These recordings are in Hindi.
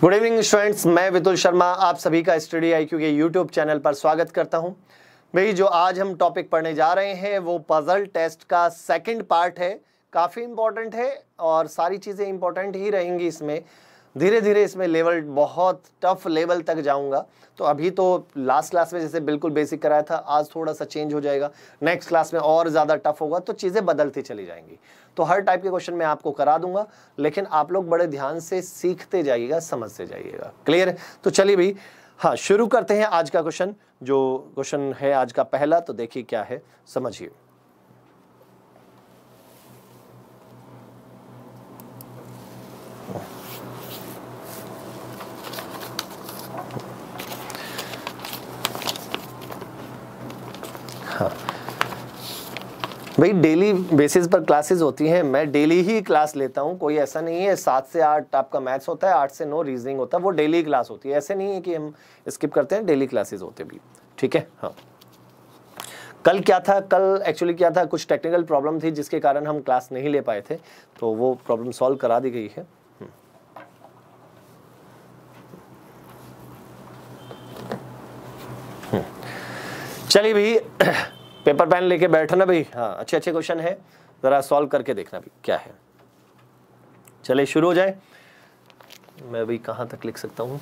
गुड इवनिंग स्टूडेंट्स मैं वितुल शर्मा आप सभी का स्टडी आईक्यू के यूट्यूब चैनल पर स्वागत करता हूं भाई जो आज हम टॉपिक पढ़ने जा रहे हैं वो पज़ल टेस्ट का सेकंड पार्ट है काफ़ी इम्पॉर्टेंट है और सारी चीज़ें इम्पॉर्टेंट ही रहेंगी इसमें धीरे धीरे इसमें लेवल बहुत टफ लेवल तक जाऊंगा तो अभी तो लास्ट क्लास में जैसे बिल्कुल बेसिक कराया था आज थोड़ा सा चेंज हो जाएगा नेक्स्ट क्लास में और ज़्यादा टफ होगा तो चीज़ें बदलती चली जाएंगी तो हर टाइप के क्वेश्चन मैं आपको करा दूंगा लेकिन आप लोग बड़े ध्यान से सीखते जाइएगा समझते जाइएगा क्लियर है तो चलिए भाई हाँ शुरू करते हैं आज का क्वेश्चन जो क्वेश्चन है आज का पहला तो देखिए क्या है समझिए भाई डेली बेसिस पर क्लासेस होती हैं मैं डेली ही क्लास लेता हूँ कोई ऐसा नहीं है सात से आठ आपका मैथ्स होता है आठ से नौ रीजनिंग होता है वो डेली क्लास होती है ऐसे नहीं है कि हम स्किप करते हैं डेली क्लासेस होते भी ठीक है हाँ कल क्या था कल एक्चुअली क्या था कुछ टेक्निकल प्रॉब्लम थी जिसके कारण हम क्लास नहीं ले पाए थे तो वो प्रॉब्लम सॉल्व करा दी गई है हम्म। हम्म। चलिए भाई पेपर पैन लेके बैठना भाई हाँ अच्छे अच्छे क्वेश्चन है ज़रा सॉल्व करके देखना भी क्या है चले शुरू हो जाए मैं अभी कहाँ तक लिख सकता हूँ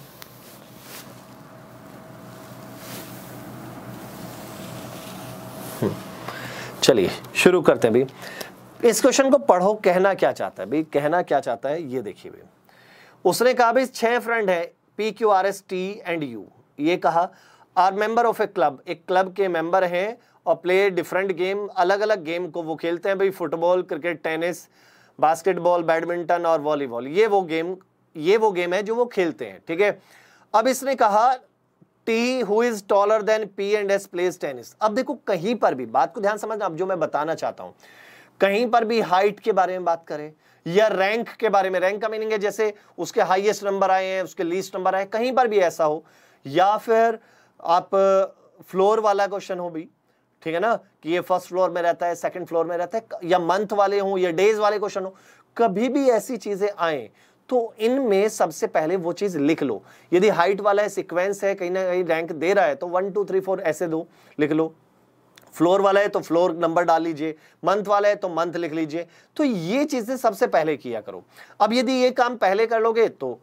हम्म, चलिए शुरू करते हैं भाई इस क्वेश्चन को पढ़ो कहना क्या चाहता है भाई कहना क्या चाहता है ये देखिए भाई उसने कहा भाई छह फ्रेंड है P Q R S T and U ये कहा are member of a club एक क्लब के मेंबर हैं और प्ले डिफरेंट गेम अलग अलग गेम को वो खेलते हैं भाई football cricket tennis basketball badminton और वॉलीबॉल ये वो गेम ये वो गेम है जो वो खेलते हैं ठीक है अब इसने कहा T who is taller than P and S plays tennis अब देखो कहीं पर भी बात को ध्यान समझना अब जो मैं बताना चाहता हूँ कहीं पर भी हाइट के बारे में बात करें या रैंक के बारे में रैंक का मीनिंग है जैसे उसके हाईएस्ट नंबर आए हैं उसके लीस्ट नंबर आए कहीं पर भी ऐसा हो या फिर आप फ्लोर वाला क्वेश्चन हो भी ठीक है ना कि ये फर्स्ट फ्लोर में रहता है सेकंड फ्लोर में रहता है या मंथ वाले हों या डेज वाले क्वेश्चन हो कभी भी ऐसी चीज़ें आए तो इनमें सबसे पहले वो चीज़ लिख लो यदि हाइट वाला है सिक्वेंस है कहीं ना कहीं रैंक दे रहा है तो वन टू थ्री फोर ऐसे दो लिख लो फ्लोर वाला है तो फ्लोर नंबर डाल लीजिए मंथ वाला है तो मंथ लिख लीजिए तो ये चीज़ें सबसे पहले किया करो अब यदि ये काम पहले कर लोगे तो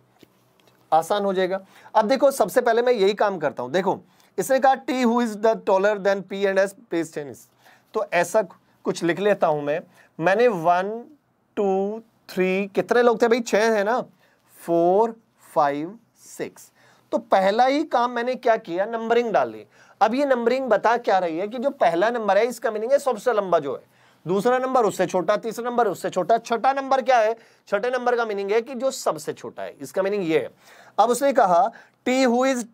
आसान हो जाएगा अब देखो सबसे पहले मैं यही काम करता हूं देखो इसने कहा T who is the taller than P and S plays tennis तो ऐसा कुछ लिख लेता हूं मैं मैंने वन टू थ्री कितने लोग थे भाई छह है ना फोर फाइव सिक्स तो पहला ही काम मैंने क्या किया नंबरिंग डाली अब ये नंबरिंग बता क्या रही है कि जो पहला नंबर है इसका मीनिंग है सबसे लंबा जो है दूसरा नंबर उससे छोटा तीसरा नंबर उससे छोटा छठा नंबर क्या है छठे नंबर का मीनिंग है कि जो सबसे छोटा है इसका मीनिंग ये है अब उसने कहा T who is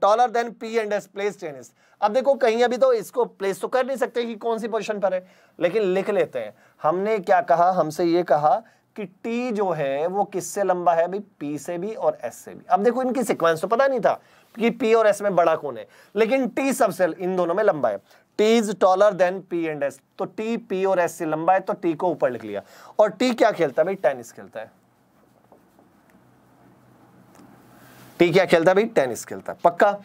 taller than P and S plays tennis अब देखो कहीं अभी तो इसको प्लेस तो कर नहीं सकते कि कौन सी पोजिशन पर है लेकिन लिख लेते हैं हमने क्या कहा हमसे ये कहा कि टी जो है वो किससे लंबा है भाई पी से भी और एस से भी अब देखो इनकी सिक्वेंस तो पता नहीं था कि पी और एस में बड़ा कौन है लेकिन टी सबसे इन दोनों में लंबा है T is taller than P and S तो टी पी और एस से लंबा है तो टी को ऊपर लिख लिया और टी क्या खेलता है भाई टेनिस खेलता है टी क्या खेलता है भाई टेनिस खेलता है पक्का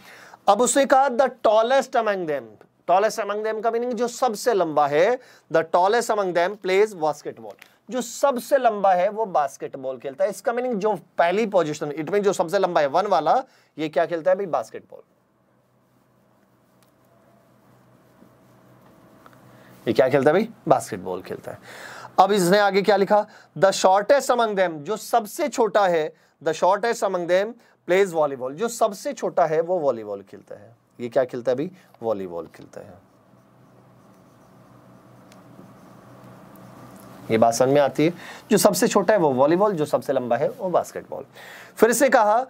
अब उसने कहा the tallest among them tallest among them का मीनिंग जो सबसे लंबा है the tallest among them plays basketball जो सबसे लंबा है वो बास्केटबॉल खेलता है इसका मीनिंग जो पहली पोजिशन इट मीन जो सबसे लंबा है वन वाला ये क्या खेलता है भाई बास्केटबॉल ये क्या खेलता है भाई बास्केटबॉल खेलता है अब इसने आगे क्या लिखा द शॉर्टेस्ट अमंग देम जो सबसे छोटा है the shortest among them plays volleyball जो सबसे छोटा है वो वॉलीबॉल खेलता है ये क्या खेलता है भाई वॉलीबॉल खेलता है ये बात समझ में आती है जो सबसे छोटा है वो वॉलीबॉल जो सबसे लंबा है वो बास्केटबॉल फिर से कहा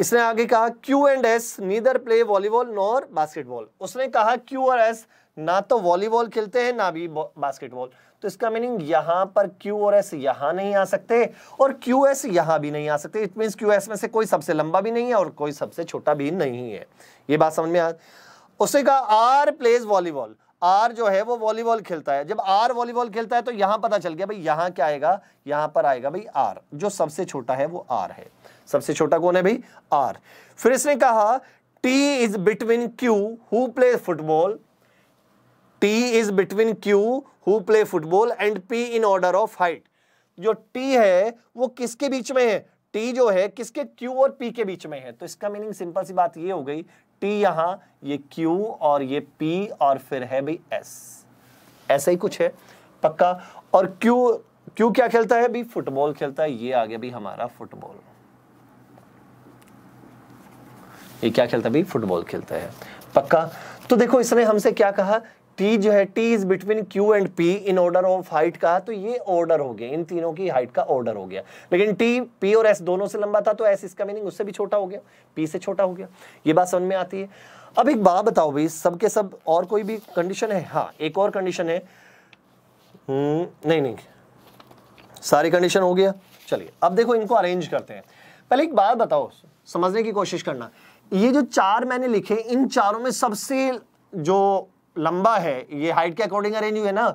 इसने आगे कहा Q and S neither play volleyball nor basketball उसने कहा क्यू और एस ना तो वॉलीबॉल खेलते हैं ना भी बास्केटबॉल तो इसका मीनिंग यहां पर क्यू और एस यहां नहीं आ सकते और क्यू एस यहां भी नहीं आ सकते इट मीन क्यू एस में से कोई सबसे लंबा भी नहीं है और कोई सबसे छोटा भी नहीं है ये बात समझ में आ उसने कहा आर प्लेज वॉलीबॉल आर जो है वो वॉलीबॉल खेलता है जब आर वॉलीबॉल खेलता है तो यहां पता चल गया भाई यहां क्या आएगा यहां पर आएगा भाई आर जो सबसे छोटा है वो आर है सबसे छोटा कौन है भाई आर फिर इसने कहा T is between Q who play football T is between Q who play football and P in order of height जो टी है वो किसके बीच में है टी जो है किसके क्यू और पी के बीच में है तो इसका मीनिंग सिंपल सी बात ये हो गई टी यहां ये Q और ये P और फिर है भी S ऐसा ही कुछ है पक्का और Q Q क्या खेलता है भी फुटबॉल खेलता है ये आगे भी हमारा फुटबॉल ये क्या खेलता है भी फुटबॉल खेलता है पक्का तो देखो इसने हमसे क्या कहा टी जो है T is between Q and P in order of height का तो ये ऑर्डर हो गया इन तीनों की हाइट का ऑर्डर हो गया लेकिन टी पी और एस दोनों से लंबा था तो एस इसका मीनिंग उससे भी छोटा हो गया पी से छोटा हो गया ये बात समझ में आती है अब एक बात बताओ भाई सबके सब और कोई भी कंडीशन है हाँ एक और कंडीशन है हम्म, नहीं नहीं सारी कंडीशन हो गया चलिए अब देखो इनको अरेंज करते हैं पहले एक बात बताओ समझने की कोशिश करना ये जो चार मैंने लिखे इन चारों में सबसे जो लंबा है ये हाइट के अकॉर्डिंग अरेंज हुए ना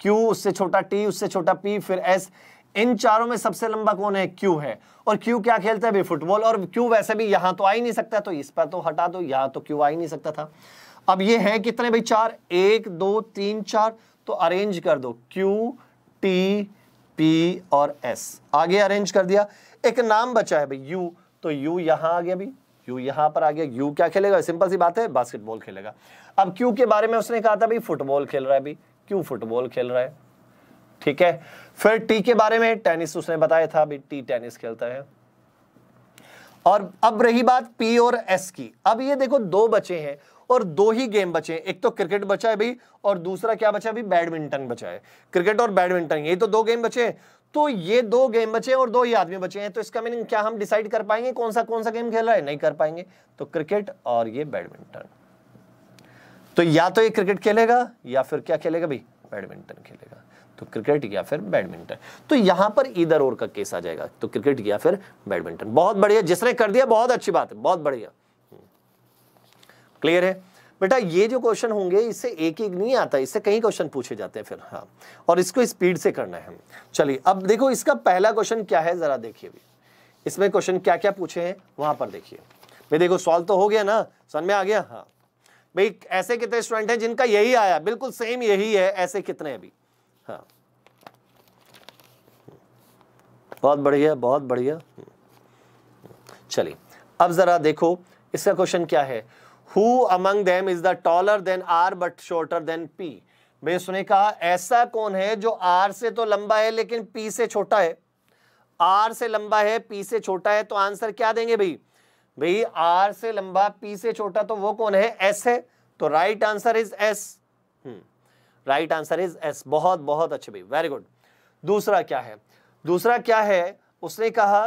क्यू उससे छोटा टी उससे छोटा पी फिर एस इन चारों में सबसे लंबा कौन है क्यू है और क्यू क्या खेलता है भी फुटबॉल और क्यू वैसे भी यहां तो आ ही नहीं सकता तो इस पर तो हटा दो यहां तो क्यू आ ही नहीं सकता था अब ये है कितने भाई चार एक दो तीन चार तो अरेंज कर दो क्यू टी पी और एस आगे अरेंज कर दिया एक नाम बचा है भाई यू तो यू यहां आ गया भाई क्यू यहां पर आ गया यू क्या खेलेगा सिंपल सी बात है बास्केटबॉल खेलेगा अब क्यू के बारे में उसने कहा था भाई फुटबॉल खेल रहा है अभी क्यू फुटबॉल खेल रहा है ठीक है फिर टी के बारे में टेनिस उसने बताया था अभी टी टेनिस खेलता है और अब रही बात पी और एस की अब ये देखो दो बचे हैं और दो ही गेम बचे हैं एक तो क्रिकेट बचा है भाई और दूसरा क्या बचा है भाई बैडमिंटन बचा है क्रिकेट और बैडमिंटन ये तो दो गेम बचे हैं तो ये दो गेम बचे और दो ही आदमी बचे हैं तो इसका मीनिंग क्या हम डिसाइड कर पाएंगे कौन सा कौन सा गेम खेल रहा है नहीं कर पाएंगे तो क्रिकेट और ये बैडमिंटन तो या तो ये क्रिकेट खेलेगा या फिर क्या खेलेगा भाई बैडमिंटन खेलेगा तो क्रिकेट या फिर बैडमिंटन तो यहां पर इधर और का केस आ जाएगा तो क्रिकेट या फिर बैडमिंटन बहुत बढ़िया जिसने कर दिया बहुत अच्छी बात है बहुत बढ़िया क्लियर हम्म। है बेटा ये जो क्वेश्चन होंगे इससे एक एक नहीं आता इससे कई क्वेश्चन पूछे जाते हैं फिर हाँ और इसको स्पीड से करना है चलिए अब देखो इसका पहला क्वेश्चन क्या है ज़रा देखिए भी इसमें क्वेश्चन क्या क्या पूछे हैं वहां पर देखिए भाई देखो सॉल्व तो हो गया ना सन में आ गया हाँ भाई ऐसे कितने स्टूडेंट हैं जिनका यही आया बिल्कुल सेम यही है ऐसे कितने अभी हाँ बहुत बढ़िया बहुत बढ़िया चलिए अब ज़रा देखो इसका क्वेश्चन क्या है who among them is the taller than R but shorter than P भाई उसने कहा ऐसा कौन है जो आर से तो लंबा है लेकिन पी से छोटा है आर से लंबा है पी से छोटा है तो आंसर क्या देंगे भाई भाई आर से लंबा पी से छोटा तो वो कौन है एस है तो right answer is S right answer is S बहुत बहुत अच्छे भाई वेरी गुड दूसरा क्या है दूसरा क्या है उसने कहा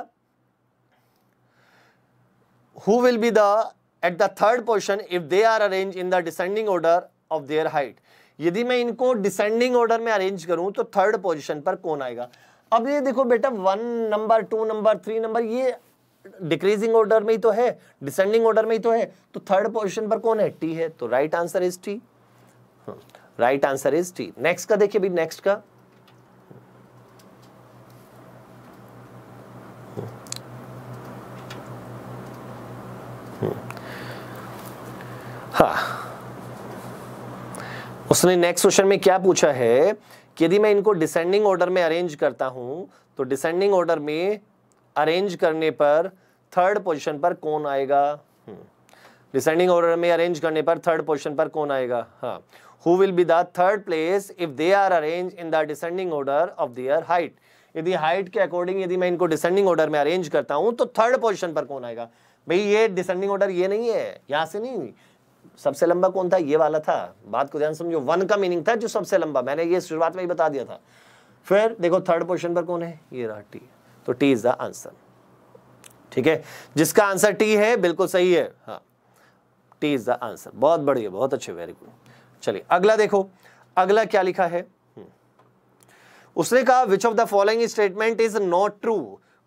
who will be the at the third position if they are arrange in the descending order of their height यदि मैं इनको डिसेंडिंग ऑर्डर में अरेंज करूं तो थर्ड पोजिशन पर कौन आएगा अब ये देखो बेटा one number two number three number ये डिक्रीजिंग ऑर्डर में ही तो है डिसेंडिंग ऑर्डर में ही तो है तो थर्ड पोजिशन पर कौन है टी है तो right answer is T right answer is T next का देखिए भाई नेक्स्ट का हाँ उसने नेक्स्ट क्वेश्चन में क्या पूछा है कि यदि मैं इनको डिसेंडिंग ऑर्डर में अरेंज करता हूं तो डिसेंडिंग ऑर्डर में अरेंज करने पर थर्ड पोजीशन पर कौन आएगा डिसेंडिंग हम्म। ऑर्डर में अरेंज करने पर थर्ड पोजीशन पर कौन आएगा हाँ who will be the third place if they are arrange in the descending order of their height यदि हाइट के अकॉर्डिंग यदि मैं इनको डिसेंडिंग ऑर्डर में अरेंज करता हूं तो थर्ड पोजिशन पर कौन आएगा भाई ये डिसेंडिंग ऑर्डर ये नहीं है यहां से नहीं सबसे लंबा कौन था ये वाला था बात को ध्यान समझो वन का मीनिंग था जो सबसे लंबा मैंने ये शुरुआत में ही बता दिया था फिर देखो थर्ड पोर्शन पर कौन है ये रहा टी तो टी इज द आंसर ठीक है जिसका आंसर टी है बिल्कुल सही है हाँ टी इज द आंसर बहुत बढ़िया बहुत अच्छे वेरी गुड चलिए अगला देखो अगला क्या लिखा है हम्म। उसने कहा which of the following statement is not true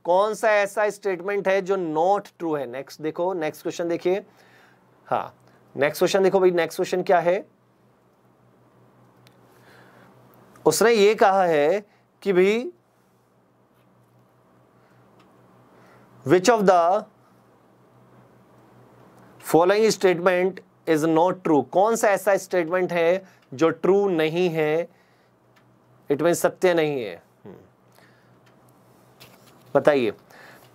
कौन सा ऐसा स्टेटमेंट है जो नॉट ट्रू है नेक्स्ट देखो नेक्स्ट क्वेश्चन देखिए हाँ नेक्स्ट क्वेश्चन देखो भाई नेक्स्ट क्वेश्चन क्या है उसने ये कहा है कि भाई which of the following statement is not true कौन सा ऐसा स्टेटमेंट है जो ट्रू नहीं है इट मीन सत्य नहीं है हम्म। बताइए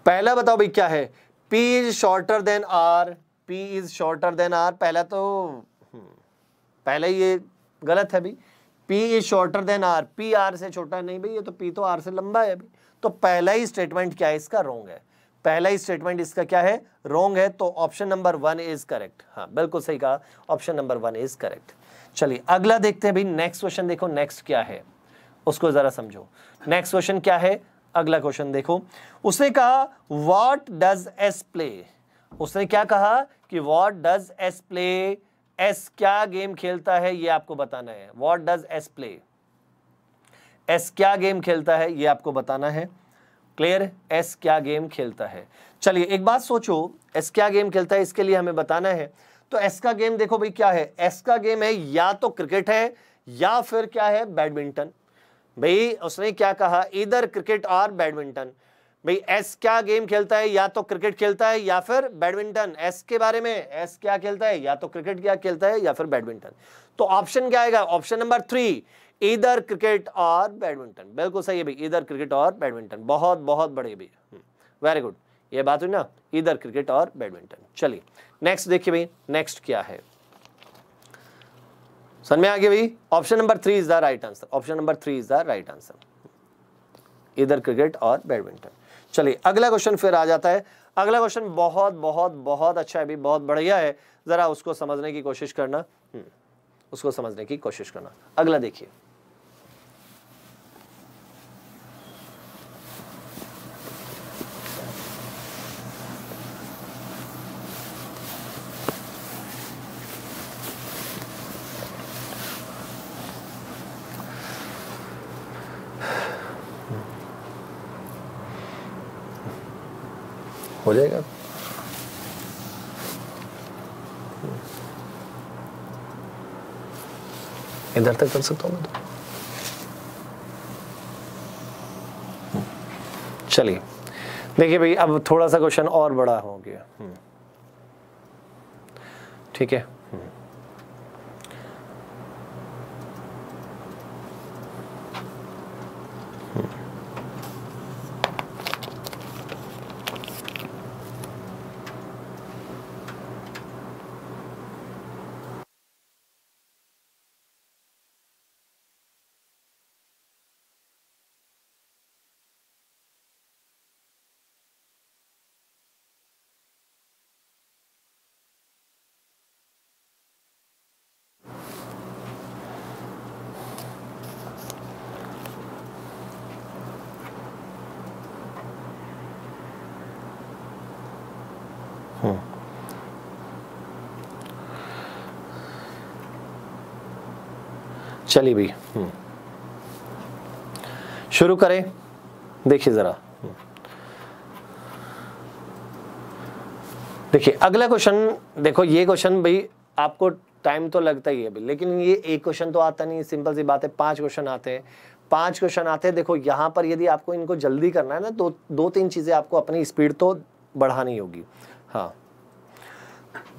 पहला बताओ भाई क्या है P is shorter than R P is shorter than R पहला तो हम्म, पहले ये गलत है भाई P is shorter than R P R से छोटा नहीं भाई ये तो पी तो आर से लंबा है अभी तो पहला ही स्टेटमेंट क्या है इसका रोंग है पहला ही स्टेटमेंट इसका क्या है रोंग है तो option number one is correct हाँ बिल्कुल सही कहा option number one is correct चलिए अगला देखते हैं भाई नेक्स्ट क्वेश्चन देखो नेक्स्ट क्या है उसको जरा समझो नेक्स्ट क्वेश्चन क्या है अगला क्वेश्चन देखो उसने कहा व्हाट डज एस प्ले उसने क्या कहा कि what does S play S क्या गेम खेलता है ये आपको बताना है what does S play S क्या गेम खेलता है ये आपको बताना है क्लियर एस क्या गेम खेलता है चलिए एक बात सोचो एस क्या गेम खेलता है इसके लिए हमें बताना है तो एस का गेम देखो भाई क्या है एस का गेम है या तो क्रिकेट है या फिर क्या है बैडमिंटन भाई उसने क्या कहा इधर क्रिकेट और बैडमिंटन भाई एस क्या गेम खेलता है या तो क्रिकेट खेलता है या फिर बैडमिंटन एस के बारे में एस क्या खेलता है या तो क्रिकेट क्या खेलता है या फिर बैडमिंटन तो ऑप्शन क्या आएगा ऑप्शन नंबर थ्री इधर क्रिकेट और बैडमिंटन बिल्कुल सही है भाई इधर क्रिकेट और बैडमिंटन बहुत बहुत बड़े भाई वेरी हम्म, गुड ये बात हुई ना इधर क्रिकेट और बैडमिंटन चलिए नेक्स्ट देखिए भाई नेक्स्ट क्या है समझ में आ गया भाई option number three is the right answer option number three is the right answer इधर क्रिकेट और बैडमिंटन चलिए अगला क्वेश्चन फिर आ जाता है अगला क्वेश्चन बहुत बहुत बहुत अच्छा है भी बहुत बढ़िया है ज़रा उसको समझने की कोशिश करना हम्म, उसको समझने की कोशिश करना अगला देखिए हो जाएगा इधर तक कर सकता हूँ मैं तो चलिए देखिए भाई अब थोड़ा सा क्वेश्चन और बड़ा हो गया हम्म। ठीक है चलिए भैया हम्म। शुरू करें देखिए ज़रा देखिए अगला क्वेश्चन देखो ये क्वेश्चन भाई आपको टाइम तो लगता ही है अभी लेकिन ये एक क्वेश्चन तो आता नहीं सिंपल सी बात है पांच क्वेश्चन आते हैं पांच क्वेश्चन आते हैं देखो यहां पर यदि आपको इनको जल्दी करना है ना तो दो तीन चीज़ें आपको अपनी स्पीड तो बढ़ानी होगी हाँ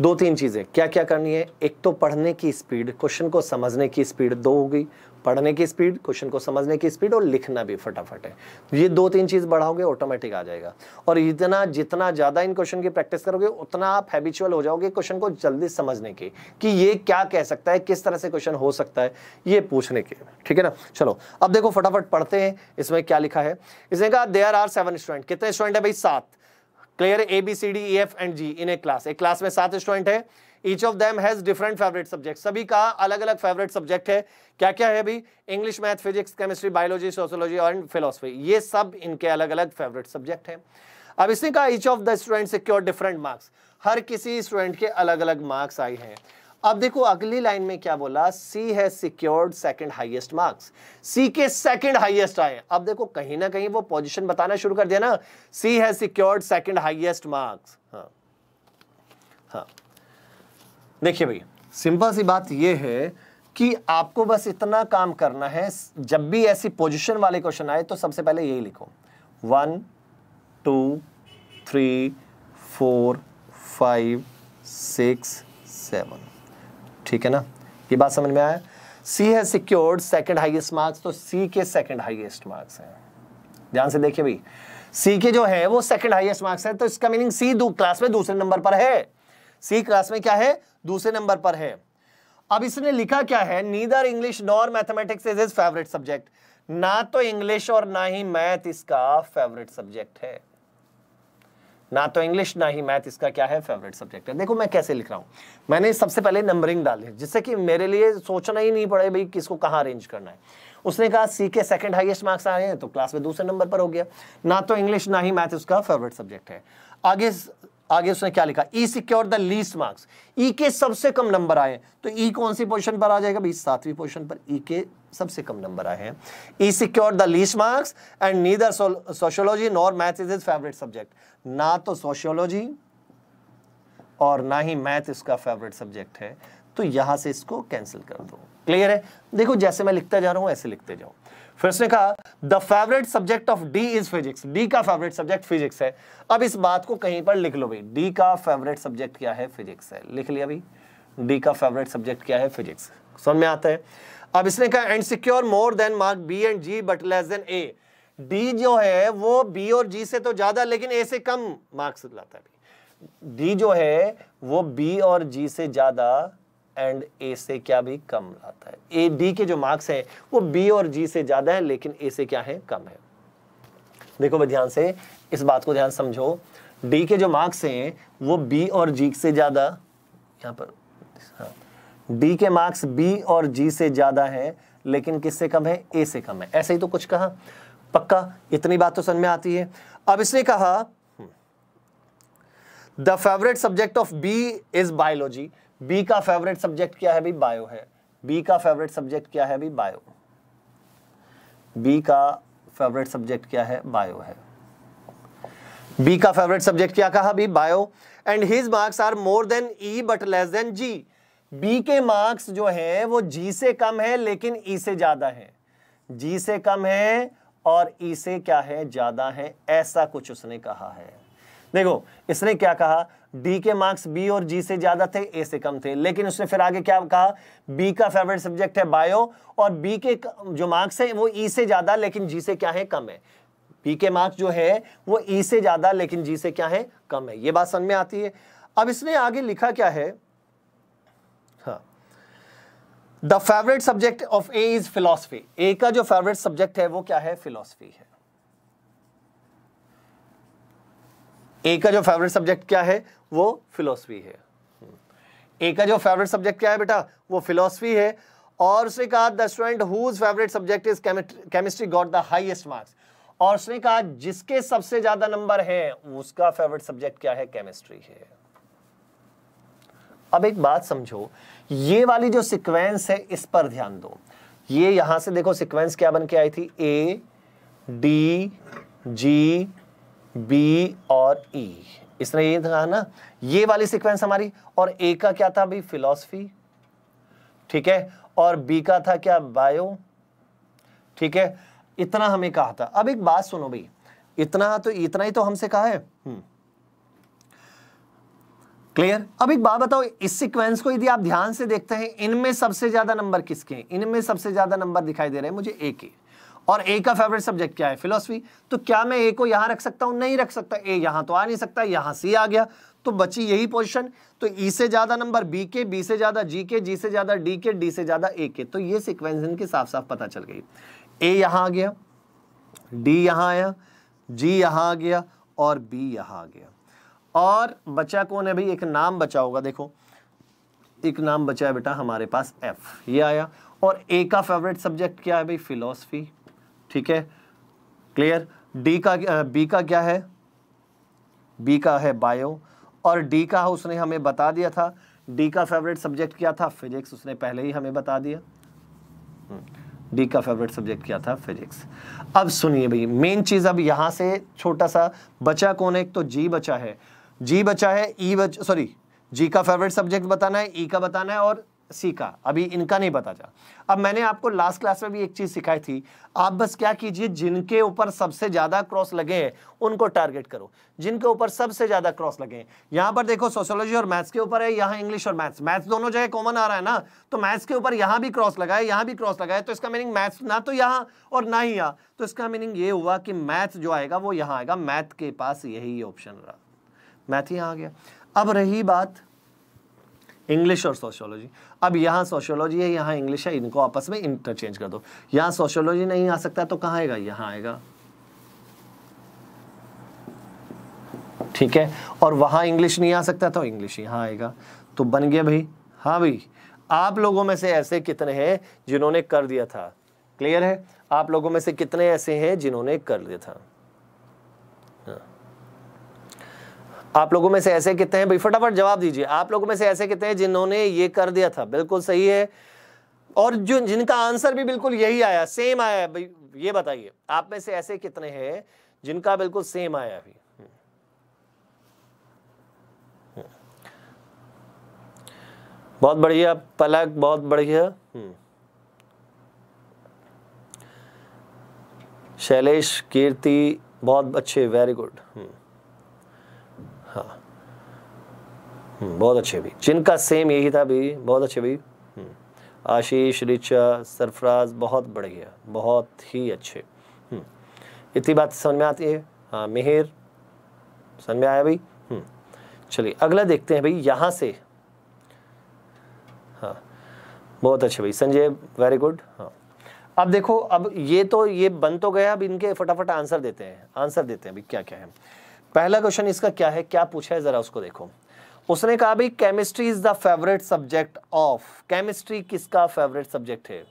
दो तीन चीज़ें क्या क्या करनी है एक तो पढ़ने की स्पीड क्वेश्चन को समझने की स्पीड दो होगी पढ़ने की स्पीड क्वेश्चन को समझने की स्पीड और लिखना भी फटाफट है तो ये दो तीन चीज़ बढ़ाओगे ऑटोमेटिक आ जाएगा और इतना जितना ज़्यादा इन क्वेश्चन की प्रैक्टिस करोगे उतना आप हैबिचुअल हो जाओगे क्वेश्चन को जल्दी समझने की कि ये क्या कह सकता है किस तरह से क्वेश्चन हो सकता है ये पूछने के ठीक है ना चलो अब देखो फटाफट पढ़ते हैं इसमें क्या लिखा है इसने कहा देयर आर सेवन स्टूडेंट कितने स्टूडेंट है भाई सात clear A B C D E F and G in a class एक क्लास में सात स्टूडेंट है each of them has different favourite subject सभी का अलग अलग फेवरेट सब्जेक्ट है क्या क्या है अभी English math physics chemistry biology sociology और फिलोसफी ये सब इनके अलग अलग फेवरेट सब्जेक्ट है अब इसने कहा each of the student secure different marks हर किसी स्टूडेंट के अलग अलग मार्क्स आए हैं अब देखो अगली लाइन में क्या बोला सी है secured second highest marks C के सेकंड हाईएस्ट आए अब देखो कहीं ना कहीं वो पोजीशन बताना शुरू कर दिया ना सी है सिक्योर्ड सेकंड हाईएस्ट मार्क्स हाँ हाँ देखिए भैया सिंपल सी बात ये है कि आपको बस इतना काम करना है जब भी ऐसी पोजीशन वाले क्वेश्चन आए तो सबसे पहले यही लिखो one two three four five six seven ठीक है ना ये बात समझ में आया सी है सिक्योर्ड सेकंड हाईएस्ट मार्क्स तो सी के सेकंड हाईएस्ट मार्क्स हैं ध्यान से देखिए भाई सी के जो है वो सेकंड हाईएस्ट मार्क्स है तो इसका मीनिंग सी क्लास में दूसरे नंबर पर है सी क्लास में क्या है दूसरे नंबर पर है अब इसने लिखा क्या है neither English nor mathematics is is favourite subject ना तो इंग्लिश और ना ही मैथ इसका फेवरेट सब्जेक्ट है ना तो इंग्लिश ना ही मैथ इसका क्या है फेवरेट सब्जेक्ट है देखो मैं कैसे लिख रहा हूँ मैंने सबसे पहले नंबरिंग डाली जिससे कि मेरे लिए सोचना ही नहीं पड़े भाई किसको कहाँ अरेंज करना है उसने कहा सी के सेकंड हाईएस्ट मार्क्स आए हैं तो क्लास में दूसरे नंबर पर हो गया ना तो इंग्लिश ना ही मैथ उसका फेवरेट सब्जेक्ट है आगे आगे उसने क्या लिखा E secure the least marks E के सबसे कम नंबर आए तो ई e कौन सी पोजिशन पर आ जाएगा भाई सातवीं पोजिशन पर ई e के सबसे कम नंबर आए हैं E secure the least marks and neither sociology nor math is is favourite subject ना तो सोशियोलॉजी और ना ही मैथ इसका फेवरेट सब्जेक्ट है तो यहां से इसको कैंसिल कर दो क्लियर है देखो जैसे मैं लिखता जा रहा हूं ऐसे लिखते जाऊं फिर उसने कहा the favourite subject of D is physics D का फेवरेट सब्जेक्ट फिजिक्स है अब इस बात को कहीं पर लिख लो भाई डी का फेवरेट सब्जेक्ट क्या है फिजिक्स है लिख लिया भाई डी का फेवरेट सब्जेक्ट क्या है फिजिक्स समझ में आता है अब इसने कहा and secure more than mark B and G but less than A D जो है वो बी और जी से तो ज्यादा लेकिन ए से कम मार्क्स लाता है डी जो है वो बी और जी से ज्यादा एंड ए से क्या भी कम आता है ए डी के जो मार्क्स है वो बी और जी से ज़्यादा है लेकिन ए से क्या है कम है देखो भाई ध्यान से इस बात को ध्यान समझो डी के जो मार्क्स हैं वो बी और जी से ज़्यादा यहाँ पर हाँ डी के मार्क्स बी और जी से ज़्यादा है लेकिन किससे कम है ए से कम है ऐसे ही तो कुछ कहा पक्का इतनी बात तो समझ में आती है अब इसने कहा hmm, the favourite subject of B is biology B का फेवरेट सब्जेक्ट क्या है भाई बायो है बी का फेवरेट सब्जेक्ट क्या है भाई बायो बी का फेवरेट सब्जेक्ट क्या है बायो है बी का फेवरेट सब्जेक्ट क्या कहा अभी bio and his marks are more than E but less than G B के मार्क्स जो है वो जी से कम है लेकिन ई e से ज्यादा है जी से कम है और ई e से क्या है ज्यादा है ऐसा कुछ उसने कहा है देखो इसने क्या कहा डी के मार्क्स बी और जी से ज्यादा थे ए से कम थे लेकिन उसने फिर आगे क्या कहा बी का फेवरेट सब्जेक्ट है बायो और बी के जो मार्क्स है वो ई e से ज्यादा लेकिन जी से क्या है कम है बी के मार्क्स जो है वो ई e से ज्यादा लेकिन जी से क्या है कम है ये बात समझ में आती है अब इसने आगे लिखा क्या है the favourite subject of A is philosophy A का जो फेवरेट सब्जेक्ट है वो क्या है फिलोसफी है ए का जो फेवरेट सब्जेक्ट क्या है वो फिलोसफी है ए का जो फेवरेट सब्जेक्ट क्या है बेटा वो फिलोसफी है और उसने कहा the student whose favourite subject is chemistry got the highest marks और उसने कहा जिसके सबसे ज्यादा नंबर है उसका फेवरेट सब्जेक्ट क्या है केमिस्ट्री है अब एक बात समझो ये वाली जो सिक्वेंस है इस पर ध्यान दो ये यहां से देखो सिक्वेंस क्या बन के आई थी ए डी जी बी और ई e. इसने ये कहा ना ये वाली सीक्वेंस हमारी और ए का क्या था भाई फिलोसफी ठीक है और बी का था क्या बायो ठीक है इतना हमें कहा था अब एक बात सुनो भाई इतना तो इतना ही तो हमसे कहा है क्लियर हम्म। अब एक बात बताओ इस सीक्वेंस को यदि आप ध्यान से देखते हैं इनमें सबसे ज्यादा नंबर किसके हैं इनमें सबसे ज्यादा नंबर दिखाई दे रहे हैं मुझे ए के और ए का फेवरेट सब्जेक्ट क्या है फिलोसफी तो क्या मैं ए को यहाँ रख सकता हूँ नहीं रख सकता ए यहाँ तो आ नहीं सकता यहाँ सी आ गया तो बची यही पोजिशन तो ई e से ज़्यादा नंबर बी के बी से ज़्यादा जी के जी से ज़्यादा डी के डी से ज़्यादा ए के तो ये सिक्वेंस इनके साफ साफ पता चल गई ए यहां आ गया डी यहाँ आया जी यहाँ आ गया और बी यहाँ आ गया और बचा कौन है भाई एक नाम बचा होगा देखो एक नाम बचा है बेटा हमारे पास एफ ये आया और ए का फेवरेट सब्जेक्ट क्या है भाई फिलोसफी ठीक है क्लियर डी का बी का क्या है बी का है बायो और डी का उसने हमें बता दिया था डी का फेवरेट सब्जेक्ट क्या था फिजिक्स उसने पहले ही हमें बता दिया डी हम्म। का फेवरेट सब्जेक्ट क्या था फिजिक्स अब सुनिए भाई मेन चीज़ अब यहां से छोटा सा बचा कौन है एक तो जी बचा है जी बचा है ई e बच सॉरी जी का फेवरेट सब्जेक्ट बताना है ई e का बताना है और सीखा अभी इनका नहीं पता चला अब मैंने आपको लास्ट क्लास में भी एक चीज़ सिखाई थी आप बस क्या कीजिए जिनके ऊपर सबसे ज़्यादा क्रॉस लगे हैं उनको टारगेट करो जिनके ऊपर सबसे ज़्यादा क्रॉस लगे हैं यहां पर देखो सोशोलॉजी और मैथ्स के ऊपर है यहां इंग्लिश और मैथ्स मैथ्स दोनों जगह कॉमन आ रहा है ना तो मैथ्स के ऊपर यहां भी क्रॉस लगाए यहां भी क्रॉस लगाए तो इसका मीनिंग मैथ्स ना तो यहां और ना ही यहां तो इसका मीनिंग ये हुआ कि मैथ जो आएगा वो यहाँ आएगा मैथ के पास यही ऑप्शन रहा मैथ यहां आ गया अब रही बात इंग्लिश और सोशियोलॉजी अब यहाँ सोशियोलॉजी है यहाँ इंग्लिश है इनको आपस में इंटरचेंज कर दो यहाँ सोशियोलॉजी नहीं आ सकता तो कहाँ आएगा यहाँ आएगा ठीक है और वहाँ इंग्लिश नहीं आ सकता तो इंग्लिश यहाँ आएगा तो बन गया भाई हाँ भाई आप लोगों में से ऐसे कितने हैं जिन्होंने कर दिया था क्लियर है आप लोगों में से कितने ऐसे हैं जिन्होंने कर दिया था आप लोगों में से ऐसे कितने हैं भाई फटाफट जवाब दीजिए आप लोगों में से ऐसे कितने हैं जिन्होंने ये कर दिया था बिल्कुल सही है और जो जिनका आंसर भी बिल्कुल यही आया सेम आया भाई ये बताइए आप में से ऐसे कितने हैं जिनका बिल्कुल सेम आया अभी बहुत बढ़िया पलक बहुत बढ़िया हम्म। शैलेश कीर्ति बहुत अच्छे वेरी गुड हम्म, बहुत अच्छे भी जिनका सेम यही था भी बहुत अच्छे भी हम्म, आशीष रिचा सरफराज बहुत बढ़िया बहुत ही अच्छे हम्म, इतनी बात समझ में आती है हाँ मिहिर समझ में आया भाई चलिए अगला देखते हैं भाई यहाँ से हाँ बहुत अच्छे भाई संजय वेरी गुड हाँ अब देखो अब ये तो ये बन तो गया अब इनके फटाफट आंसर देते हैं आंसर देते हैं भाई क्या क्या है पहला क्वेश्चन इसका क्या है क्या पूछा है ज़रा उसको देखो उसने कहा भाई chemistry is the favourite subject of chemistry किसका फेवरेट सब्जेक्ट है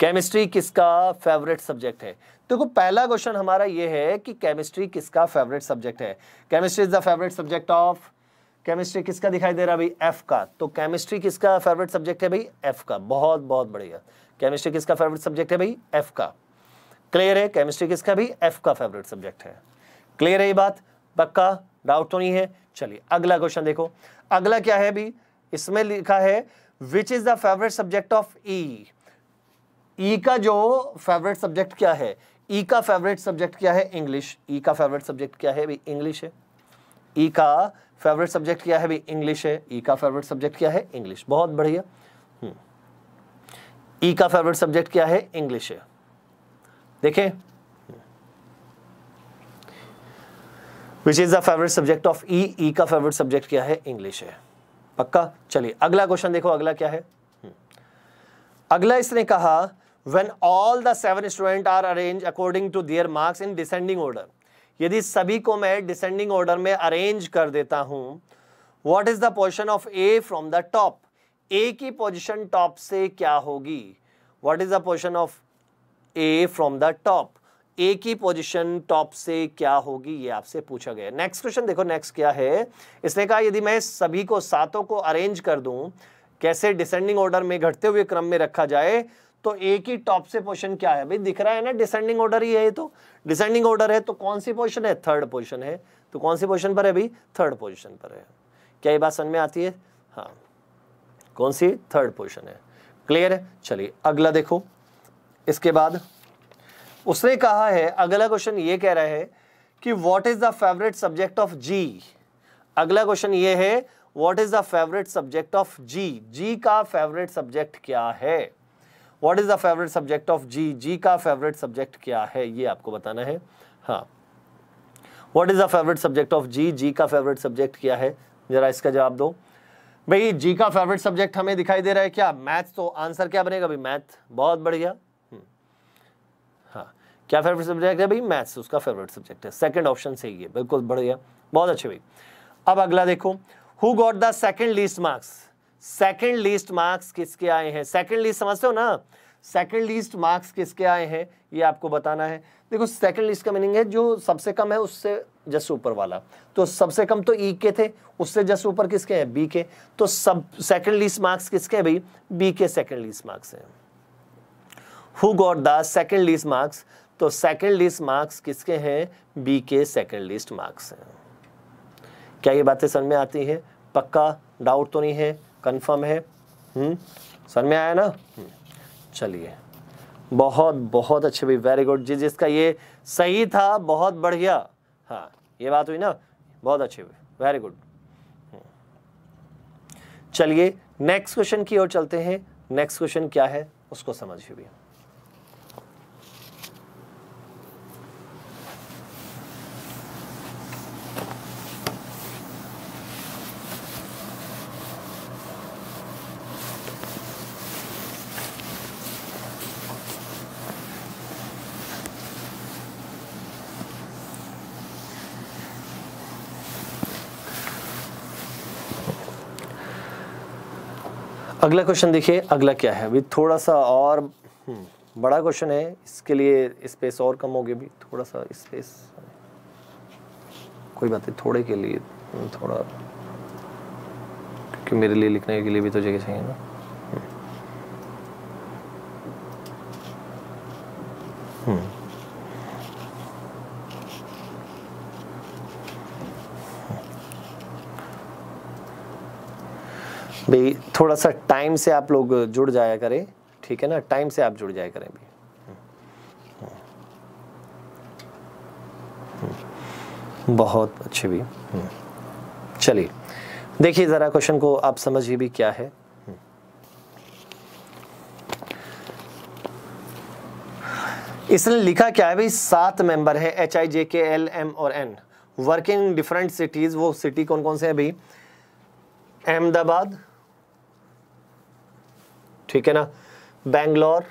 केमिस्ट्री हम्म। किसका फेवरेट सब्जेक्ट है देखो तो पहला क्वेश्चन हमारा यह है कि केमिस्ट्री किसका फेवरेट सब्जेक्ट है chemistry is the favourite subject of chemistry किसका दिखाई दे रहा भाई एफ का तो केमिस्ट्री किसका फेवरेट सब्जेक्ट है भाई एफ का बहुत बहुत बढ़िया केमिस्ट्री किसका फेवरेट सब्जेक्ट है भाई एफ का क्लियर है केमिस्ट्री किसका भी एफ का फेवरेट सब्जेक्ट है क्लियर है ये बात पक्का डाउट तो नहीं है चलिए अगला क्वेश्चन देखो अगला क्या है अभी इसमें लिखा है which is the favourite subject of E E का जो फेवरेट सब्जेक्ट क्या है ई e का फेवरेट सब्जेक्ट क्या है इंग्लिश ई e का फेवरेट सब्जेक्ट क्या है भाई इंग्लिश है ई e का फेवरेट सब्जेक्ट क्या है भाई इंग्लिश है ई का फेवरेट सब्जेक्ट क्या है इंग्लिश बहुत बढ़िया ई हम्म। का फेवरेट सब्जेक्ट क्या है इंग्लिश है देखें which is the favourite subject of E E का फेवरेट सब्जेक्ट क्या है इंग्लिश है पक्का चलिए अगला क्वेश्चन देखो अगला क्या है हम्म। अगला इसने कहा when all the seven student are arrange according to their marks in descending order यदि सभी को मैं डिसेंडिंग ऑर्डर में अरेंज कर देता हूं what is the position of A from the top A की पोजिशन टॉप से क्या होगी what is the position of A from the top A की पोजीशन टॉप से क्या होगी ये आपसे पूछा गया नेक्स्ट क्वेश्चन देखो नेक्स्ट क्या है इसने कहा यदि मैं सभी को सातों को अरेंज कर दूं कैसे डिसेंडिंग ऑर्डर में घटते हुए क्रम में रखा जाए तो ए की टॉप से पोजीशन क्या है भाई दिख रहा है ना डिसेंडिंग ऑर्डर ही है तो डिसेंडिंग ऑर्डर है तो कौन सी पोजिशन है थर्ड पोजिशन है तो कौन सी पोजिशन पर है भाई थर्ड पोजिशन पर है क्या ये बात समझ में आती है हाँ कौन सी थर्ड पोजिशन है क्लियर है चलिए अगला देखो इसके बाद उसने कहा है अगला क्वेश्चन ये कह रहा है कि what is the favourite subject of G अगला क्वेश्चन ये है what is the favourite subject of G G का फेवरेट सब्जेक्ट क्या है what is the favourite subject of G G का फेवरेट सब्जेक्ट क्या है ये आपको बताना है हाँ what is the favourite subject of G G का फेवरेट सब्जेक्ट क्या है जरा इसका जवाब दो भाई जी का फेवरेट सब्जेक्ट हमें दिखाई दे रहा है क्या मैथ तो आंसर क्या बनेगा भाई मैथ बहुत बढ़िया क्या फेवरेट सब्जेक्ट है भाई मैथ्स उसका फेवरेट सब्जेक्ट है सेकंड ऑप्शन सही है बिल्कुल बढ़िया बहुत अच्छे भाई अब अगला देखो who got the second least marks second least marks किसके आए हैं सेकंड लीस्ट समझते हो ना सेकंड लीस्ट मार्क्स किसके आए हैं ये आपको बताना है देखो सेकंड लिस्ट का मीनिंग है जो सबसे कम है उससे जस्ट ऊपर वाला तो सबसे कम तो ई e के थे उससे जस्ट ऊपर किसके हैं बी के तो सब सेकंड लिस्ट मार्क्स किसके हैं भाई बी के सेकंड लिस्ट मार्क्स हैं who got the second list marks तो सेकेंड लिस्ट मार्क्स किसके हैं बी के सेकेंड लिस्ट मार्क्स हैं क्या ये बातें समझ में आती हैं पक्का डाउट तो नहीं है कंफर्म है हम्म? समझ में आया ना हम्म। चलिए बहुत बहुत अच्छे भाई वेरी गुड जी जिसका ये सही था बहुत बढ़िया हाँ ये बात हुई ना बहुत अच्छे वेरी गुड हम्म। चलिए नेक्स्ट क्वेश्चन की ओर चलते हैं नेक्स्ट क्वेश्चन क्या है उसको समझिए भैया अगला क्वेश्चन देखिए अगला क्या है अभी थोड़ा सा और हम्म, बड़ा क्वेश्चन है इसके लिए स्पेस और कम होगी अभी थोड़ा सा स्पेस कोई बात नहीं थोड़े के लिए हम्म, थोड़ा क्योंकि मेरे लिए लिखने के लिए भी तो जगह चाहिए ना हम्म, हम्म। भाई थोड़ा सा टाइम से आप लोग जुड़ जाया करें ठीक है ना टाइम से आप जुड़ जाया करें बहुत अच्छे भी चलिए देखिए ज़रा क्वेश्चन को आप समझिए भी क्या है इसने लिखा क्या है भाई सात मेंबर है H I J K L M और एन वर्किंग डिफरेंट सिटीज़ वो सिटी कौन कौन से है भाई अहमदाबाद ठीक है ना बेंगलोर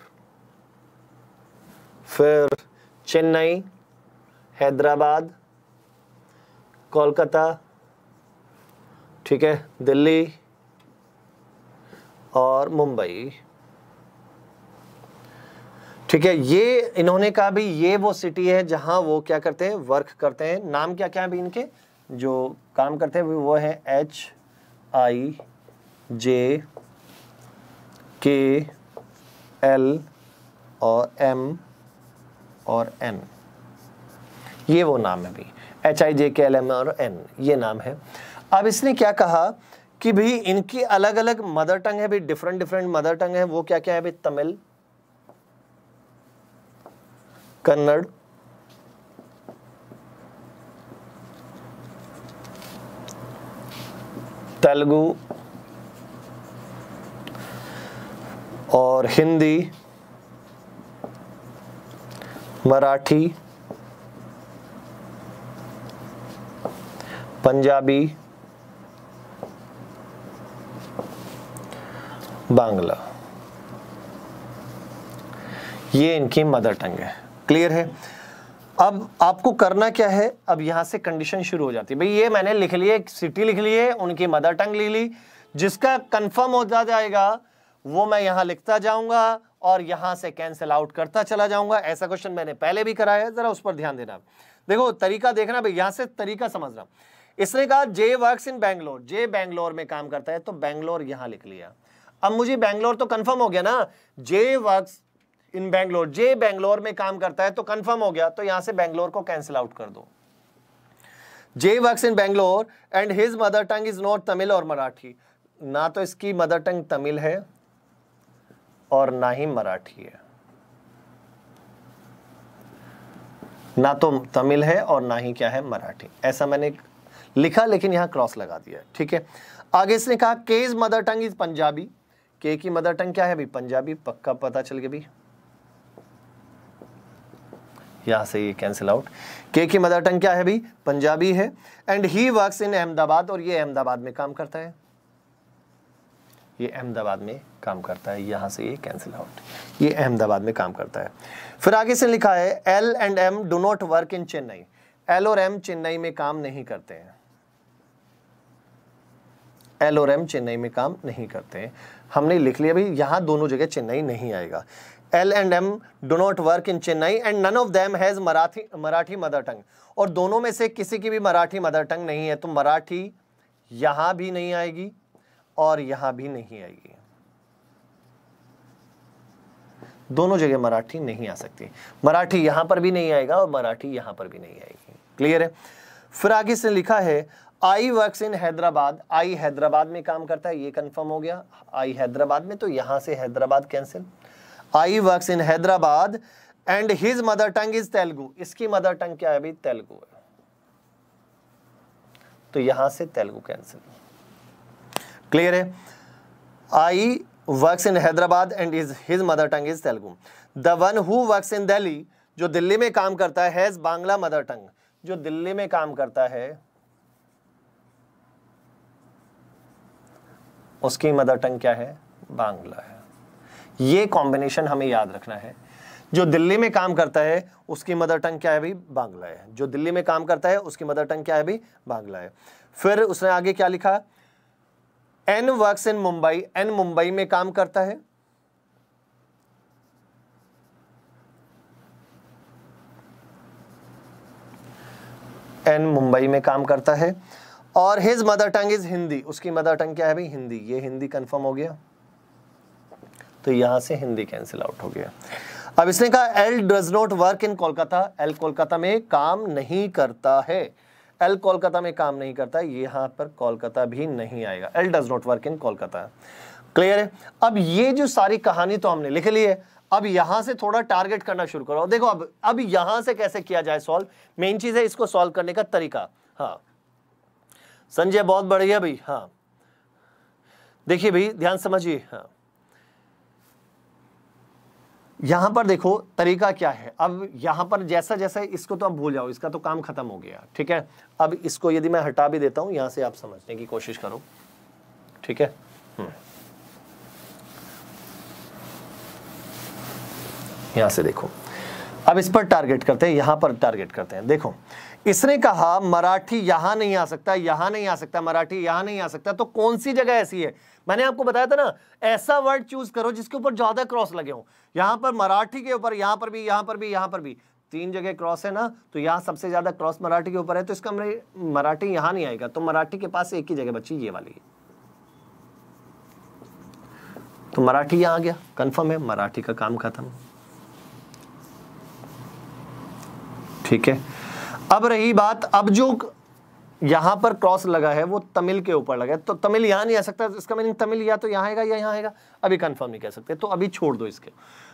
फिर चेन्नई हैदराबाद कोलकाता ठीक है दिल्ली और मुंबई ठीक है ये इन्होंने कहा भी ये वो सिटी है जहां वो क्या करते हैं वर्क करते हैं नाम क्या क्या है भी इनके जो काम करते हैं वो है H I J K L और एम और एन ये वो नाम है भी H I J K L M और एन ये नाम है अब इसने क्या कहा कि भाई इनकी अलग अलग मदर टंग है भी डिफरेंट डिफरेंट मदर टंग है वो क्या क्या है भाई तमिल कन्नड़ तेलुगु और हिंदी मराठी पंजाबी बांग्ला ये इनकी मदर टंग है क्लियर है अब आपको करना क्या है अब यहां से कंडीशन शुरू हो जाती है भाई ये मैंने लिख लिए सिटी लिख लिए उनकी मदर टंग लिख ली जिसका कंफर्म होता जाएगा वो मैं यहां लिखता जाऊंगा और यहां से कैंसिल आउट करता चला जाऊंगा ऐसा क्वेश्चन मैंने पहले भी कराया है ज़रा उस पर ध्यान देना देखो तरीका देखना भाई यहां से तरीका समझना इसने कहा J works in Bangalore J Bangalore में काम करता है तो बैंगलोर यहां लिख लिया अब मुझे बैंगलोर तो कंफर्म हो गया ना J works in Bangalore J Bangalore में काम करता है तो कंफर्म हो गया तो यहां से बैंगलोर को कैंसिल आउट कर दो J works in Bangalore and his mother tongue is not Tamil और मराठी ना तो इसकी मदर टंग तमिल है और ना ही मराठी है ना तो तमिल है और ना ही क्या है मराठी ऐसा मैंने लिखा लेकिन यहां क्रॉस लगा दिया ठीक है आगे इसने कहा के मदर टंग इज पंजाबी के की मदर टंग क्या है भी? पंजाबी पक्का पता चल गया यहां से ये कैंसिल आउट के की मदर टंग क्या है भी पंजाबी है and he works in Ahmedabad और ये अहमदाबाद में काम करता है ये अहमदाबाद में काम करता है यहाँ से ये कैंसिल आउट ये अहमदाबाद में काम करता है फिर आगे से लिखा है L and M do not work in Chennai L और एम चेन्नई में काम नहीं करते हैं एल और एम चेन्नई में काम नहीं करते हैं हमने लिख लिया भाई यहाँ दोनों जगह चेन्नई नहीं आएगा L and M do not work in Chennai and none of them has Marathi Marathi mother tongue और दोनों में से किसी की भी मराठी मदर टंग नहीं है तो मराठी यहाँ भी नहीं आएगी और यहां भी नहीं आएगी दोनों जगह मराठी नहीं आ सकती मराठी यहां पर भी नहीं आएगा और मराठी यहां पर भी नहीं आएगी क्लियर है फिर आगे से लिखा है I work in Hyderabad I Hyderabad में काम करता है ये कंफर्म हो गया आई हैदराबाद में तो यहां से Hyderabad cancel I work in Hyderabad and his mother tongue is Telugu इसकी मदर टंग क्या है अभी तेलुगु है तो यहां से तेलुगु कैंसिल क्लियर है I works in Hyderabad and is his mother tongue is Telugu the one who works in Delhi जो दिल्ली में काम करता है हैज बांग्ला मदर टंग जो दिल्ली में काम करता है उसकी मदर टंग क्या है बांग्ला है ये कॉम्बिनेशन हमें याद रखना है जो दिल्ली में काम करता है उसकी मदर टंग क्या है भी बांग्ला है जो दिल्ली में काम करता है उसकी मदर टंग क्या है भी बांग्ला है फिर उसने आगे क्या लिखा N works in Mumbai N Mumbai में काम करता है एन मुंबई में काम करता है और his mother tongue is Hindi उसकी मदर टंग क्या है भाई हिंदी ये हिंदी कंफर्म हो गया तो यहां से हिंदी कैंसिल आउट हो गया अब इसने कहा L does not work in Kolkata L Kolkata में काम नहीं करता है एल कोलकाता में काम नहीं करता यहां पर कोलकाता भी नहीं आएगा L does not work in Kolkata clear है अब ये जो सारी कहानी तो हमने लिख ली है अब यहां से थोड़ा टारगेट करना शुरू करो देखो अब अब यहां से कैसे किया जाए सॉल्व मेन चीज है इसको सॉल्व करने का तरीका हाँ संजय बहुत बढ़िया भाई हाँ देखिए भाई ध्यान समझिए हाँ यहाँ पर देखो तरीका क्या है अब यहाँ पर जैसा जैसा इसको तो आप भूल जाओ इसका तो काम खत्म हो गया ठीक है अब इसको यदि मैं हटा भी देता हूँ यहाँ से आप समझने की कोशिश करो ठीक है हम्म। यहां से देखो अब इस पर टारगेट करते हैं यहां पर टारगेट करते हैं देखो इसने कहा मराठी यहां नहीं आ सकता यहां नहीं आ सकता मराठी यहां नहीं आ सकता तो कौन सी जगह ऐसी है मैंने आपको बताया था ना ऐसा वर्ड चूज करो जिसके ऊपर ज्यादा क्रॉस लगे हो यहां पर मराठी के ऊपर यहां पर भी यहां पर भी यहां पर भी तीन जगह क्रॉस है ना तो यहां सबसे ज्यादा क्रॉस मराठी के ऊपर है तो इसका मराठी यहां नहीं आएगा तो मराठी के पास एक ही जगह बची ये वाली तो मराठी यहां आ गया कंफर्म है मराठी का काम खत्म ठीक है अब रही बात अब जो यहाँ पर क्रॉस लगा है वो तमिल के ऊपर लगा है तो तमिल यहाँ नहीं आ सकता इसका मीनिंग तमिल या तो यहाँ आएगा या यहाँ आएगा अभी कंफर्म नहीं कह सकते तो अभी छोड़ दो इसके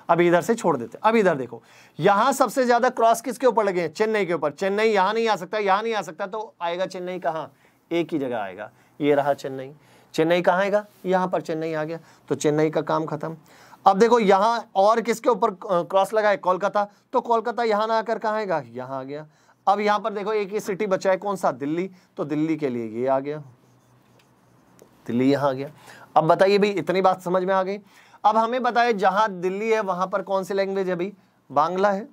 अभी इधर से छोड़ देते अभी इधर देखो यहाँ सबसे ज़्यादा क्रॉस किसके ऊपर लगे हैं चेन्नई के ऊपर चेन्नई यहाँ नहीं आ सकता यहाँ नहीं आ सकता तो आएगा चेन्नई कहाँ एक ही जगह आएगा ये रहा चेन्नई चेन्नई कहाँ आएगा यहाँ पर चेन्नई आ गया तो चेन्नई का काम खत्म अब देखो यहाँ और किसके ऊपर क्रॉस लगा है कोलकाता तो कोलकाता यहाँ ना आकर कहाँ आएगा यहाँ आ गया अब यहां पर देखो एक ही सिटी बचा है कौन सा दिल्ली तो दिल्ली के लिए ये आ गया दिल्ली यहां आ गया अब बताइए भाई इतनी बात समझ में आ गई अब हमें बताए जहां दिल्ली है वहां पर कौन सी लैंग्वेज है भाई बांग्ला है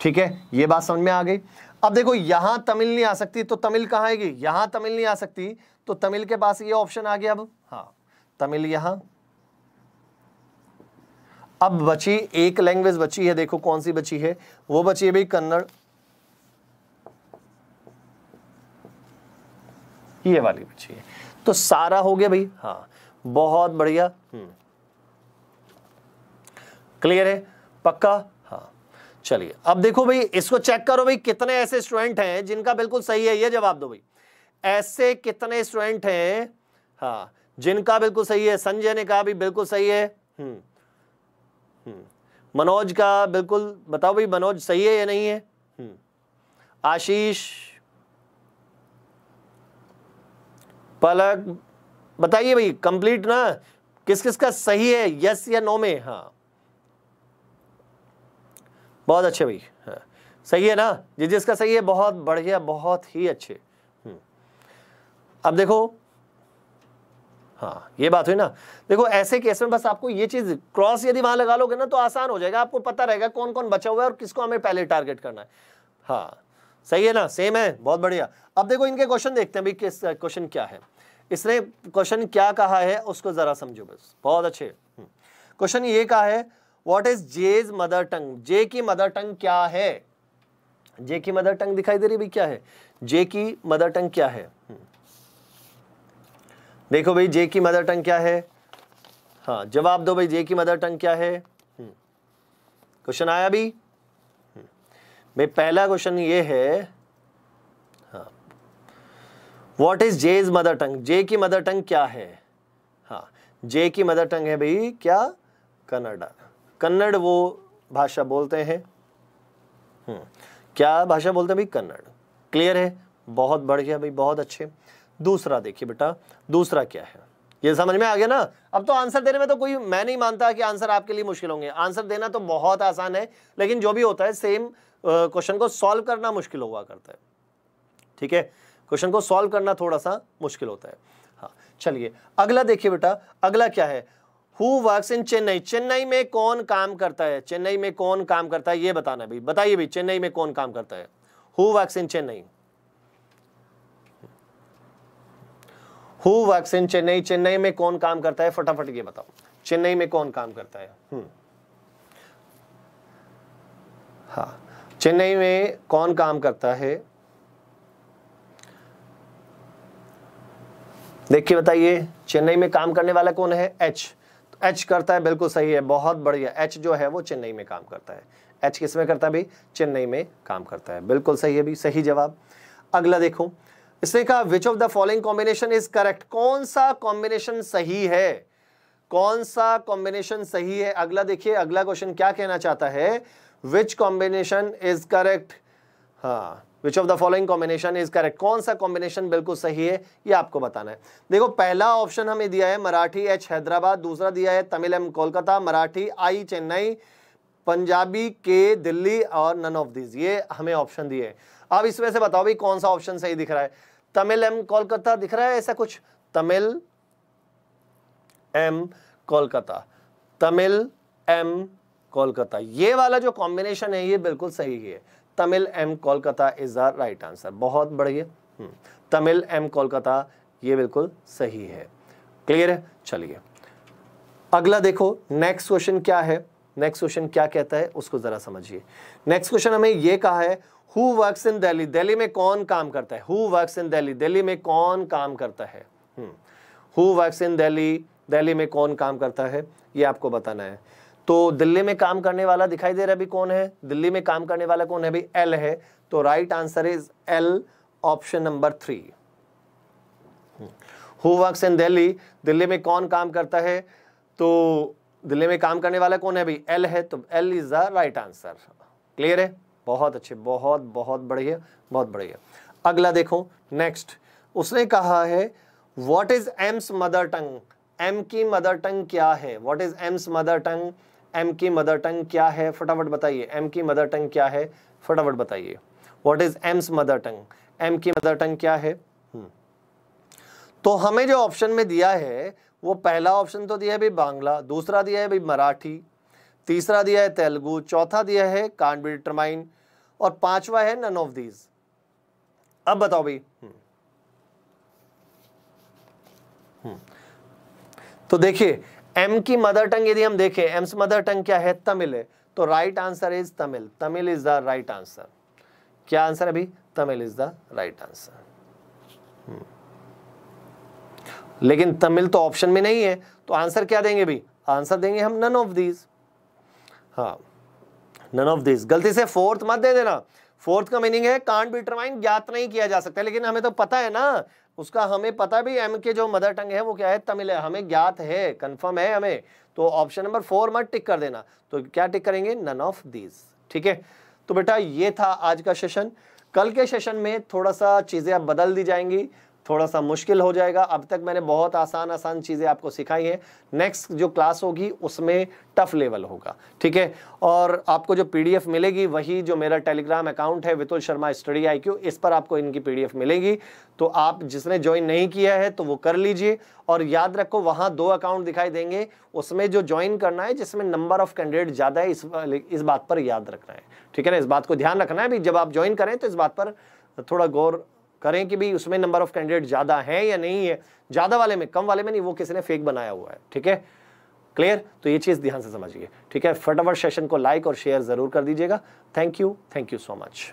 ठीक है ये बात समझ में आ गई अब देखो यहां तमिल नहीं आ सकती तो तमिल कहां आएगी यहां तमिल नहीं आ सकती तो तमिल के पास ये ऑप्शन आ गया अब हाँ तमिल यहां अब बची एक लैंग्वेज बची है देखो कौन सी बची है वो बची है भाई कन्नड़ ये वाली बची है तो सारा हो गया भाई हाँ बहुत बढ़िया क्लियर हम्म। है पक्का हाँ चलिए अब देखो भाई इसको चेक करो भाई कितने ऐसे स्टूडेंट हैं जिनका बिल्कुल सही है ये जवाब दो भाई ऐसे कितने स्टूडेंट हैं हाँ जिनका बिल्कुल सही है संजय ने कहा भी बिल्कुल सही है हम्म हम्म। मनोज का बिल्कुल बताओ भाई मनोज सही है या नहीं है हम्म। आशीष पलक बताइए भाई कंप्लीट ना किस किस का सही है यस या नो में हाँ बहुत अच्छे भाई हाँ सही है ना जिस जिसका सही है बहुत बढ़िया बहुत ही अच्छे हम्म। अब देखो हाँ ये बात हुई ना देखो ऐसे केस में बस आपको ये चीज़ क्रॉस यदि वहां लगा लोगे ना तो आसान हो जाएगा आपको पता रहेगा कौन कौन बचा हुआ है और किसको हमें पहले टारगेट करना है हाँ सही है ना सेम है बहुत बढ़िया अब देखो इनके क्वेश्चन देखते हैं भाई किस क्वेश्चन क्या है इसने क्वेश्चन क्या कहा है उसको ज़रा समझो बस बहुत अच्छे क्वेश्चन हम्म। ये कहा है what is J's mother tongue J की मदर टंग क्या है जे की मदर टंग दिखाई दे रही भाई क्या है जे की मदर टंग क्या है हम्म। देखो भाई जे की मदर टंग क्या है हाँ जवाब दो भाई जे की मदर टंग क्या है क्वेश्चन हम्म। आया भी हम्म। भाई पहला क्वेश्चन ये है what is J is mother tongue J की मदर टंग क्या है हाँ जे की मदर टंग है भाई क्या कन्नडा कन्नड़ वो भाषा बोलते हैं हम्म। क्या भाषा बोलते हैं भाई कन्नड़ क्लियर है बहुत बढ़ गया भाई बहुत अच्छे दूसरा देखिए बेटा दूसरा क्या है ये समझ में आ गया ना अब तो आंसर देने में तो कोई मैं नहीं मानता कि आंसर आपके लिए मुश्किल होंगे आंसर देना तो बहुत आसान है लेकिन जो भी होता है सेम क्वेश्चन को सॉल्व करना मुश्किल हुआ करता है ठीक है क्वेश्चन को सॉल्व करना थोड़ा सा मुश्किल होता है हाँ चलिए अगला देखिए बेटा अगला क्या है who works in Chennai Chennai में कौन काम करता है चेन्नई में कौन काम करता है ये बताना भाई बताइए भाई चेन्नई में कौन काम करता है who works in Chennai who work in Chennai Chennai में कौन काम करता है फटाफट ये बताओ चेन्नई में कौन काम करता है हम्म। हाँ चेन्नई में कौन काम करता है देखिए बताइए चेन्नई में काम करने वाला कौन है एच तो एच करता है बिल्कुल सही है बहुत बढ़िया एच जो है वो चेन्नई में काम करता है एच किसमें करता है चेन्नई में काम करता है बिल्कुल सही है भी सही जवाब अगला देखो इसने कहा which of the following combination is correct कौन सा कॉम्बिनेशन सही है कौन सा कॉम्बिनेशन सही है अगला देखिए अगला क्वेश्चन क्या कहना चाहता है विच कॉम्बिनेशन इज करेक्ट हाँ which of the following combination is correct कौन सा कॉम्बिनेशन बिल्कुल सही है ये आपको बताना है देखो पहला ऑप्शन हमें दिया है मराठी एच हैदराबाद दूसरा दिया है Tamil M Kolkata Marathi I Chennai Punjabi K Delhi और नन ऑफ दिस ये हमें ऑप्शन दिए हैं अब इसमें से बताओ भाई कौन सा ऑप्शन सही दिख रहा है तमिल एम कोलकाता दिख रहा है ऐसा कुछ तमिल एम कोलकाता तमिल एम कोलकाता ये वाला जो कॉम्बिनेशन है ये बिल्कुल सही है Tamil M Kolkata is the right answer बहुत बढ़िया हम्म। तमिल एम कोलकाता ये बिल्कुल सही है क्लियर है चलिए अगला देखो नेक्स्ट क्वेश्चन क्या है नेक्स्ट क्वेश्चन क्या कहता है उसको ज़रा समझिए नेक्स्ट क्वेश्चन हमें ये कहा है who work in Delhi Delhi में कौन काम करता है who work in Delhi Delhi में कौन काम करता है who work in Delhi Delhi में कौन काम करता है ये आपको बताना है तो दिल्ली में काम करने वाला दिखाई दे रहा है अभी कौन है दिल्ली में काम करने वाला कौन है भाई एल है तो right answer is L option number three who work in Delhi Delhi में कौन काम करता है तो दिल्ली में काम करने वाला कौन है भाई एल है तो L is the right answer clear है बहुत अच्छे बहुत बहुत बढ़िया बहुत बढ़िया अगला देखो नेक्स्ट उसने कहा है what is M's mother tongue M की मदर टंग क्या है what is M's mother tongue M की मदर टंग क्या है फटाफट बताइए एम की मदर टंग क्या है फटाफट बताइए what is M's mother tongue M की मदर टंग क्या है हम्म। तो हमें जो ऑप्शन में दिया है वो पहला ऑप्शन तो दिया है भाई बांग्ला दूसरा दिया है भाई मराठी तीसरा दिया है तेलुगु चौथा दिया है कांट बी डिटरमाइन और पांचवा है नन ऑफ दीज अब बताओ भाई हम्म। हम्म। तो देखिए एम की मदर टंग यदि हम देखें एम्स मदर टंग क्या है तमिल है तो right answer is Tamil Tamil is the right answer क्या आंसर अभी Tamil is the right answer लेकिन तमिल तो ऑप्शन में नहीं है तो आंसर क्या देंगे भी आंसर देंगे हम नन ऑफ दीज हाँ नन ऑफ दिस गलती से फोर्थ मत दे देना फोर्थ का मीनिंग है कांट बी डिटरमाइन ज्ञात नहीं किया जा सकता लेकिन हमें तो पता है ना उसका हमें पता भी एम के जो मदर टंग है वो क्या है तमिल है हमें ज्ञात है कंफर्म है हमें तो ऑप्शन नंबर फोर मत टिक कर देना तो क्या टिक करेंगे नन ऑफ दीज ठीक है तो बेटा ये था आज का सेशन कल के सेशन में थोड़ा सा चीज़ें अब बदल दी जाएंगी थोड़ा सा मुश्किल हो जाएगा अब तक मैंने बहुत आसान आसान चीज़ें आपको सिखाई हैं नेक्स्ट जो क्लास होगी उसमें टफ लेवल होगा ठीक है और आपको जो पीडीएफ मिलेगी वही जो मेरा टेलीग्राम अकाउंट है वितुल शर्मा स्टडी आई इस पर आपको इनकी पी मिलेगी तो आप जिसने ज्वाइन नहीं किया है तो वो कर लीजिए और याद रखो वहाँ दो अकाउंट दिखाई देंगे उसमें जो ज्वाइन करना है जिसमें नंबर ऑफ कैंडिडेट ज़्यादा है इस इस बात पर याद रखना है ठीक है ना इस बात को ध्यान रखना है भी जब आप ज्वाइन करें तो इस बात पर थोड़ा गौर करें कि भाई उसमें नंबर ऑफ कैंडिडेट ज़्यादा हैं या नहीं है ज़्यादा वाले में कम वाले में नहीं वो किसी ने फेक बनाया हुआ है ठीक है क्लियर तो ये चीज़ ध्यान से समझिए ठीक है फटाफट सेशन को लाइक और शेयर ज़रूर कर दीजिएगा thank you thank you so much